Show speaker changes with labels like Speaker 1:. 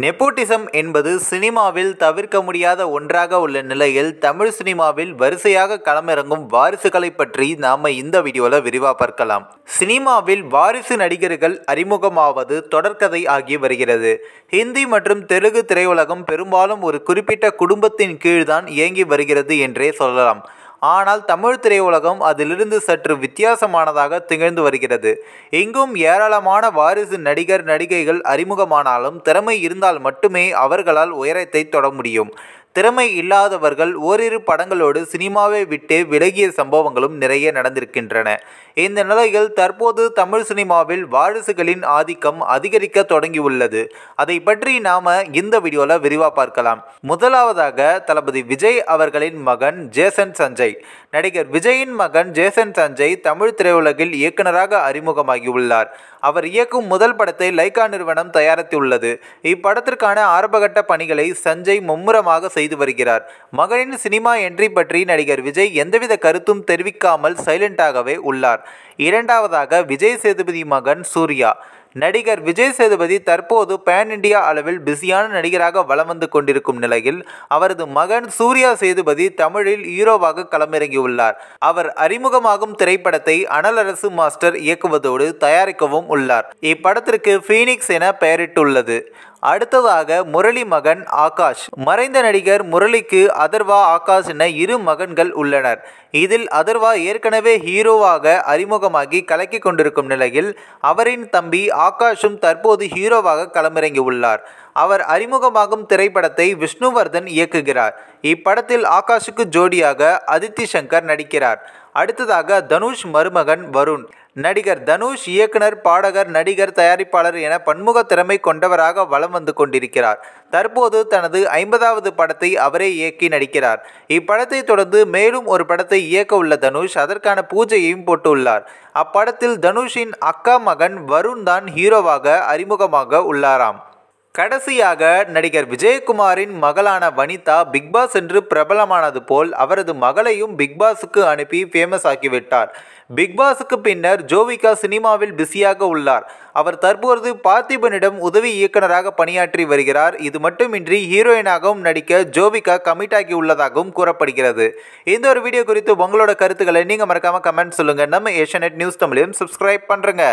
Speaker 1: nepotism என்பது சினிமாவில் தவிர்க்க முடியாத ஒன்றாக உள்ள நிலையில் தமிழ் சினிமாவில் வரிசையாக களமிறங்கும் வாரிசுகளை பற்றி நாம் இந்த வீடியோவில் விரிவாக பார்க்கலாம் சினிமாவில் வாரிசு நடிகர்கள் அறிமுகமாவது தொடர்கதை ஆகி வருகிறது ஹிந்தி மற்றும் தெலுங்கு திரையுலகம் பெரும்பாலும் ஒரு குறிப்பிட்ட குடும்பத்தின் கீழ்தான் இயங்கி வருகிறது என்றே சொல்லலாம் ஆனால் தமிழ் திரையுலகம் அதிலிருந்து சற்று வித்தியாசமானதாக திகழ்ந்து வருகிறது எங்கும் ஏராளமான வாரிசு நடிகர் நடிகைகள் அறிமுகமானாலும் திறமை இருந்தால் மட்டுமே அவர்களால் உயரத்தை தொட முடியும் திறமை இல்லாதவர்கள் ஓரிரு படங்களோடு சினிமாவை விட்டு விலகிய சம்பவங்களும் நிறைய நடந்திருக்கின்றன இந்த நிலையில் தற்போது தமிழ் சினிமாவில் வாரிசுகளின் ஆதிக்கம் அதிகரிக்க தொடங்கியுள்ளது அதை பற்றி நாம இந்த வீடியோவில் விரிவாக பார்க்கலாம் முதலாவதாக தளபதி விஜய் அவர்களின் மகன் ஜேசன் சஞ்சய் நடிகர் விஜயின் மகன் ஜேசன் சஞ்சய் தமிழ் திரையுலகில் இயக்குநராக அறிமுகமாகியுள்ளார் அவர் இயக்கும் முதல் படத்தை லைகா நிறுவனம் தயாரித்துள்ளது இப்படத்திற்கான ஆரம்பகட்ட பணிகளை சஞ்சய் மும்முரமாக செய்து வருகிறார் மகனின் சினிமா என்ட்ரி பற்றி நடிகர் விஜய் எந்தவித கருத்தும் தெரிவிக்காமல் சைலண்டாகவே உள்ளார் இரண்டாவதாக விஜய் சேதுபதி மகன் சூர்யா நடிகர் விஜய் சேதுபதி தற்போது பேன் இண்டியா அளவில் பிஸியான நடிகராக வலம் வந்து கொண்டிருக்கும் நிலையில் அவரது மகன் சூர்யா சேதுபதி தமிழில் ஹீரோவாக களமிறங்கியுள்ளார் அவர் அறிமுகமாகும் திரைப்படத்தை அனலரசு மாஸ்டர் இயக்குவதோடு தயாரிக்கவும் உள்ளார் இப்படத்திற்கு ஃபீனிக்ஸ் என பெயரிட்டுள்ளது அடுத்ததாக முரளி மகன் ஆகாஷ் மறைந்த நடிகர் முரளிக்கு அதர்வா ஆகாஷ் என இரு மகன்கள் உள்ளனர் இதில் அதர்வா ஏற்கனவே ஹீரோவாக அறிமுகமாகி கலக்கி கொண்டிருக்கும் நிலையில் அவரின் தம்பி ஆகாஷும் தற்போது ஹீரோவாக களமிறங்கி உள்ளார் அவர் அறிமுகமாகும் திரைப்படத்தை விஷ்ணுவர்தன் இயக்குகிறார் இப்படத்தில் ஆகாஷுக்கு ஜோடியாக அதித்தி சங்கர் நடிக்கிறார் அடுத்ததாக தனுஷ் மருமகன் வருண் நடிகர் தனுஷ் இயக்குனர் பாடகர் நடிகர் தயாரிப்பாளர் என பன்முக திறமை கொண்டவராக வலம் வந்து கொண்டிருக்கிறார் தற்போது தனது ஐம்பதாவது படத்தை அவரே இயக்கி நடிக்கிறார் இப்படத்தை தொடர்ந்து மேலும் ஒரு படத்தை இயக்க உள்ள தனுஷ் அதற்கான பூஜையையும் போட்டுள்ளார் அப்படத்தில் தனுஷின் அக்கா மகன் வருண் தான் ஹீரோவாக அறிமுகமாக உள்ளாராம் கடைசியாக நடிகர் விஜயகுமாரின் மகளான வனிதா பிக்பாஸ் என்று பிரபலமானது போல் அவரது மகளையும் பிக்பாஸுக்கு அனுப்பி ஃபேமஸ் ஆக்கிவிட்டார் பிக்பாஸுக்கு பின்னர் ஜோவிகா சினிமாவில் பிஸியாக உள்ளார் அவர் தற்போது பார்த்திபனிடம் உதவி இயக்குநராக பணியாற்றி வருகிறார் இது மட்டுமின்றி ஹீரோயினாகவும் நடிக்க ஜோவிகா கமிட் ஆகி உள்ளதாகவும் கூறப்படுகிறது இந்த ஒரு வீடியோ குறித்து உங்களோட கருத்துக்களை நீங்கள் மறக்காமல் கமெண்ட் சொல்லுங்கள் நம்ம ஏஷியநெட் நியூஸ் தமிழையும் சப்ஸ்கிரைப் பண்ணுறங்க